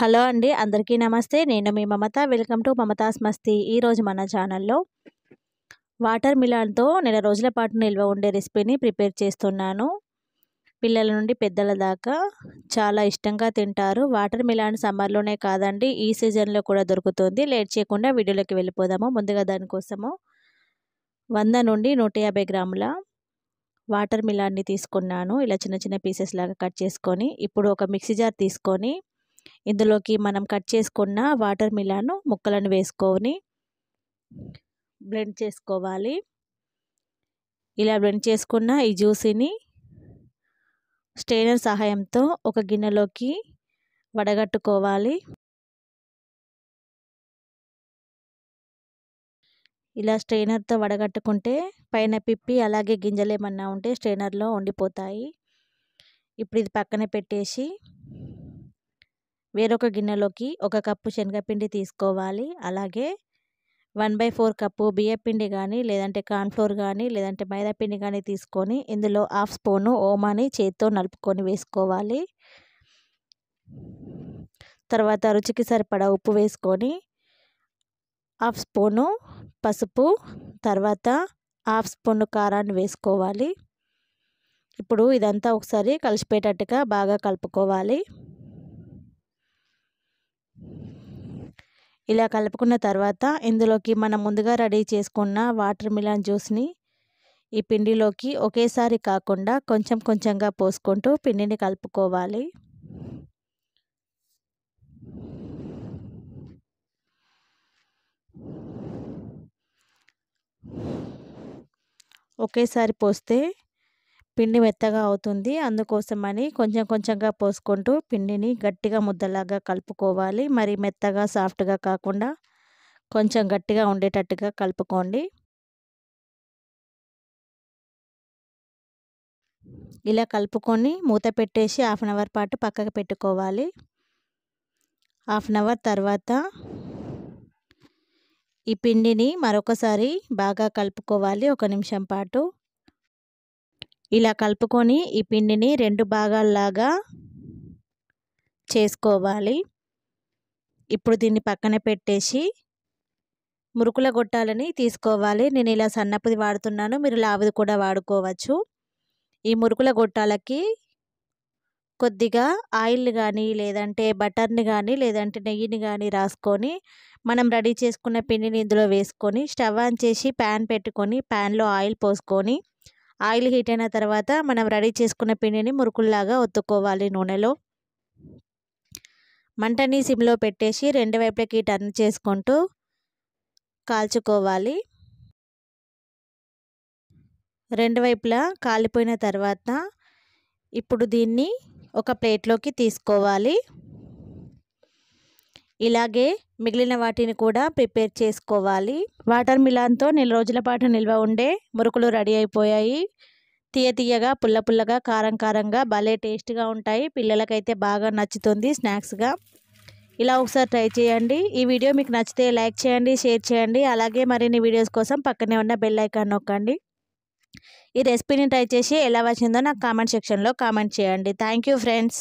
hello అండి అందరికీ నమస్తే నేను మీ మమత వెల్కమ్ టు మమతాస్ మస్తి ఈరోజు మన ఛానల్లో వాటర్ మిలాన్తో నెల రోజుల పాటు నిల్వ ఉండే రెసిపీని ప్రిపేర్ చేస్తున్నాను పిల్లల నుండి పెద్దల దాకా చాలా ఇష్టంగా తింటారు వాటర్ మిలాన్ సమ్మర్లోనే కాదండి ఈ సీజన్లో కూడా దొరుకుతుంది లేట్ చేయకుండా వీడియోలోకి వెళ్ళిపోదాము ముందుగా దానికోసము వంద నుండి నూట యాభై గ్రాముల వాటర్ మిలాన్ని తీసుకున్నాను ఇలా చిన్న చిన్న పీసెస్ లాగా కట్ చేసుకొని ఇప్పుడు ఒక మిక్సీ జార్ తీసుకొని ఇందులోకి మనం కట్ చేసుకున్న వాటర్ మిలాను ముక్కలను వేసుకొని బ్లెండ్ చేసుకోవాలి ఇలా బ్లెండ్ చేసుకున్న ఈ జ్యూసీని స్టెయినర్ సహాయంతో ఒక గిన్నెలోకి వడగట్టుకోవాలి ఇలా స్ట్రైనర్తో వడగట్టుకుంటే పైన పిప్పి అలాగే గింజలు ఏమన్నా ఉంటే స్ట్రైనర్లో ఉండిపోతాయి ఇప్పుడు ఇది పక్కన పెట్టేసి వేరొక గిన్నెలోకి ఒక కప్పు శనగపిండి తీసుకోవాలి అలాగే వన్ బై ఫోర్ కప్పు బియ్యపిండి కానీ లేదంటే కార్న్ఫ్లోర్ కానీ లేదంటే మైదాపిండి కానీ తీసుకొని ఇందులో హాఫ్ స్పూను ఓమాని చేత్తో నలుపుకొని వేసుకోవాలి తర్వాత రుచికి సరిపడా ఉప్పు వేసుకొని హాఫ్ స్పూను పసుపు తర్వాత హాఫ్ స్పూను కారాన్ని వేసుకోవాలి ఇప్పుడు ఇదంతా ఒకసారి కలిసిపోయేటట్టుగా బాగా కలుపుకోవాలి ఇలా కలుపుకున్న తర్వాత ఇందులోకి మనం ముందుగా రెడీ చేసుకున్న వాటర్ మిలాన్ జ్యూస్ని ఈ పిండిలోకి ఒకేసారి కాకుండా కొంచెం కొంచెంగా పోసుకుంటూ పిండిని కలుపుకోవాలి ఒకేసారి పోస్తే పిండి మెత్తగా అవుతుంది అందుకోసమని కొంచెం కొంచెంగా పోసుకుంటూ పిండిని గట్టిగా ముద్దలాగా కలుపుకోవాలి మరి మెత్తగా సాఫ్ట్గా కాకుండా కొంచెం గట్టిగా ఉండేటట్టుగా కలుపుకోండి ఇలా కలుపుకొని మూత పెట్టేసి హాఫ్ అన్ అవర్ పాటు పక్కకు పెట్టుకోవాలి హాఫ్ అన్ అవర్ తర్వాత ఈ పిండిని మరొకసారి బాగా కలుపుకోవాలి ఒక నిమిషం పాటు ఇలా కలుపుకొని ఈ పిండిని రెండు భాగాల్లాగా చేసుకోవాలి ఇప్పుడు దీన్ని పక్కన పెట్టేసి మురుకుల గొట్టాలని తీసుకోవాలి నేను ఇలా సన్నపుది వాడుతున్నాను మీరు లావిది కూడా వాడుకోవచ్చు ఈ మురుకుల గొట్టాలకి కొద్దిగా ఆయిల్ కానీ లేదంటే బటర్ని కానీ లేదంటే నెయ్యిని కానీ రాసుకొని మనం రెడీ చేసుకున్న పిండిని ఇందులో వేసుకొని స్టవ్ ఆన్ చేసి ప్యాన్ పెట్టుకొని ప్యాన్లో ఆయిల్ పోసుకొని ఆయిల్ హీట్ అయిన తర్వాత మనం రెడీ చేసుకున్న పిండిని మురుకుల్లాగా ఒత్తుకోవాలి నూనెలో మంటని సిమ్లో పెట్టేసి రెండు వైపులకి టర్న్ చేసుకుంటూ కాల్చుకోవాలి రెండు వైపులా కాలిపోయిన తర్వాత ఇప్పుడు దీన్ని ఒక ప్లేట్లోకి తీసుకోవాలి ఇలాగే మిగిలిన వాటిని కూడా ప్రిపేర్ చేసుకోవాలి వాటర్ మిలాన్తో నెల రోజుల పాటు నిల్వ ఉండే మురుకులు రెడీ అయిపోయాయి తీయ తీయగా పుల్ల పుల్లగా కారం కారంగా భలే టేస్ట్గా ఉంటాయి పిల్లలకైతే బాగా నచ్చుతుంది స్నాక్స్గా ఇలా ఒకసారి ట్రై చేయండి ఈ వీడియో మీకు నచ్చితే లైక్ చేయండి షేర్ చేయండి అలాగే మరిన్ని వీడియోస్ కోసం పక్కనే ఉన్న బెల్ ఐకాన్ నొక్కండి ఈ రెసిపీని ట్రై చేసి ఎలా వచ్చిందో నాకు కామెంట్ సెక్షన్లో కామెంట్ చేయండి థ్యాంక్ ఫ్రెండ్స్